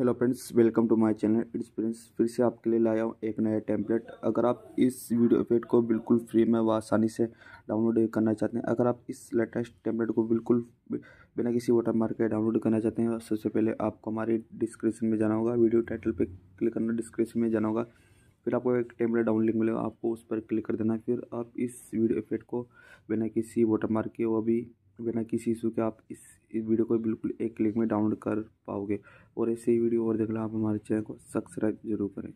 hello friends welcome to my channel it's friends फिर से आपके लिए लाया हूँ एक नया टेम्पलेट अगर आप इस वीडियो इफेक्ट को बिल्कुल फ्री में व आसानी से डाउनलोड करना चाहते हैं अगर आप इस लेटेस्ट टेम्पलेट को बिल्कुल बिना किसी वाटर मार्क के डाउनलोड करना चाहते हैं सबसे पहले आपको हमारी डिस्क्रिप्शन में जाना होगा वीडियो टाइटल पर क्लिक करना डिस्क्रिप्शन में जाना होगा फिर आपको एक टेम्पलेट डाउन मिलेगा आपको उस पर क्लिक कर देना फिर आप इस वीडियो इफेक्ट को बिना किसी वाटर मार्क के वो भी बिना किसी इशू के आप इस वीडियो को बिल्कुल एक कर पाओगे और ऐसे ही वीडियो और देख लो आप हमारे चैनल को सब्सक्राइब जरूर करें